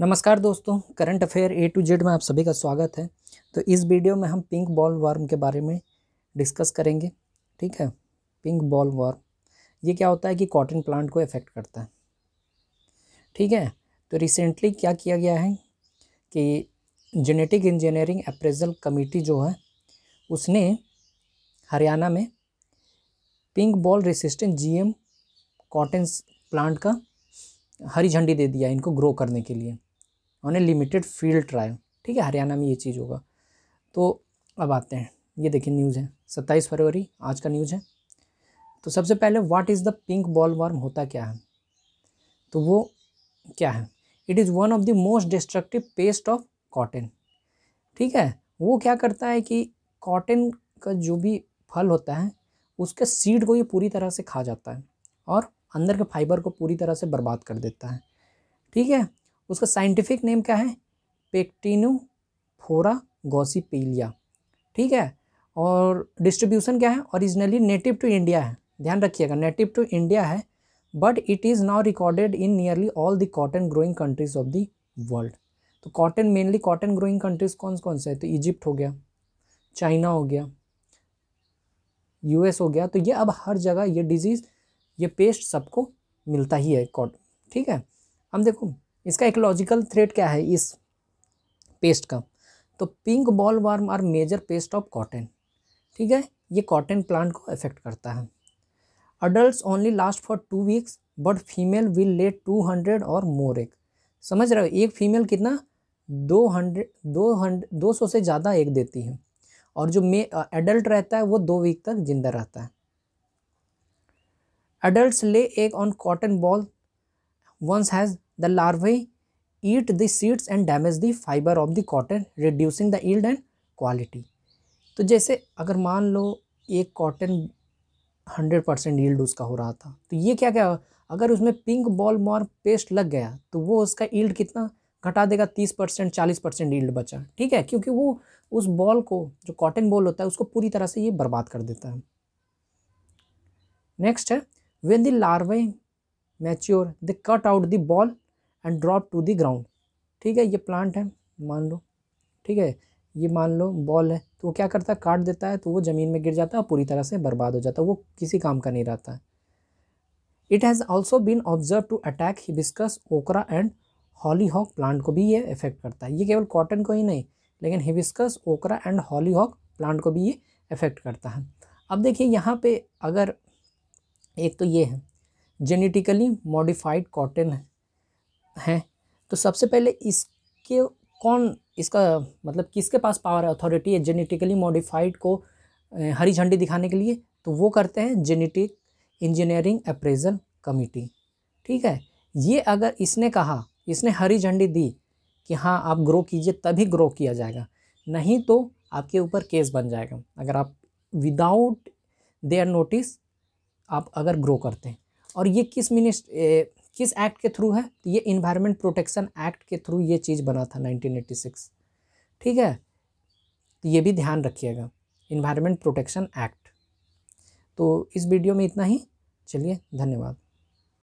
नमस्कार दोस्तों current affair A to Z में आप सभी का स्वागत है तो इस वीडियो में हम पिंक बॉल वार्म के बारे में डिस्कस करेंगे ठीक है पिंक बॉल वार्म ये क्या होता है कि कॉटन प्लांट को इफ़ेक्ट करता है ठीक है तो रिसेंटली क्या किया गया है कि जेनेटिक इंजीनियरिंग अप्रेजल कमेटी जो है उसने हरियाणा में pink boll resistant GM cotton plant का हरी झंडी दे दिया इनको ग्रो करने के लिए on a limited field trial ठीक है हरियाणा में ये चीज़ होगा तो अब आते हैं ये देखिए न्यूज़ है सत्ताईस फरवरी आज का न्यूज़ है तो सबसे पहले what is the pink boll worm होता क्या है तो वो क्या है it is one of the most destructive pest of cotton ठीक है वो क्या करता है कि कॉटन का जो भी फल होता है उसके सीड को ये पूरी तरह से खा जाता है और अंदर के फाइबर को पूरी तरह से बर्बाद कर देता है ठीक है उसका साइंटिफिक नेम क्या है फोरा गोसीपीलिया ठीक है और डिस्ट्रीब्यूशन क्या है ओरिजिनली नेटिव टू इंडिया है ध्यान रखिएगा नेटिव टू इंडिया है but it is now recorded in nearly all the cotton growing countries of the world तो cotton mainly cotton growing countries कौन कौन से है तो इजिप्ट हो गया चाइना हो गया यूएस हो गया तो ये अब हर जगह ये डिजीज़ ये पेस्ट सबको मिलता ही है कॉटन ठीक है हम देखो इसका एक लॉजिकल थ्रेड क्या है इस पेस्ट का तो pink boll worm are major pest of cotton ठीक है ये कॉटन प्लांट को अफेक्ट करता है adult only last for two weeks but female will lay two hundred or more एक समझ रहे हो एक फीमेल कितना दो हंड्रेड दो हंड्रेड दो सौ से ज़्यादा एक देती है और जो मे एडल्ट रहता है वो दो वीक तक जिंदा रहता है adult lay egg on cotton boll once has the larvae eat the seeds and damage the fiber of the cotton reducing the yield and quality तो जैसे अगर मान लो एक कॉटन हंड्रेड परसेंट ईल्ड उसका हो रहा था तो ये क्या क्या अगर उसमें पिंक बॉल मॉर पेस्ट लग गया तो वो उसका ईल्ड कितना घटा देगा तीस परसेंट चालीस परसेंट ईल्ड बचा ठीक है क्योंकि वो उस बॉल को जो कॉटन बॉल होता है उसको पूरी तरह से ये बर्बाद कर देता है नेक्स्ट है when the larvae mature they cut out the boll and drop to the ground ठीक है ये प्लांट है मान लो ठीक है ये मान लो बॉल है तो वो क्या करता है काट देता है तो वो ज़मीन में गिर जाता है और पूरी तरह से बर्बाद हो जाता है वो किसी काम का नहीं रहता है it has also been observe to attack hibiscus okra and hollyhock plant को भी ये इफेक्ट करता है ये केवल कॉटन को ही नहीं लेकिन hibiscus okra and hollyhock plant को भी ये इफेक्ट करता है अब देखिए यहाँ पे अगर एक तो ये है जेनेटिकली मॉडिफाइड कॉटन है हैं तो सबसे पहले इसके कौन इसका मतलब किसके पास पावर है अथॉरिटी है जेनेटिकली मॉडिफाइड को हरी झंडी दिखाने के लिए तो वो करते हैं जेनेटिक इंजीनियरिंग अप्रेजल कमेटी ठीक है ये अगर इसने कहा इसने हरी झंडी दी कि हाँ आप ग्रो कीजिए तभी ग्रो किया जाएगा नहीं तो आपके ऊपर केस बन जाएगा अगर आप विदाउट देयर नोटिस आप अगर ग्रो करते हैं और ये किस मिनिस्ट किस एक्ट के थ्रू है तो ये इन्वायरमेंट प्रोटेक्शन एक्ट के थ्रू ये चीज़ बना था 1986 ठीक है तो ये भी ध्यान रखिएगा इन्वायरमेंट प्रोटेक्शन एक्ट तो इस वीडियो में इतना ही चलिए धन्यवाद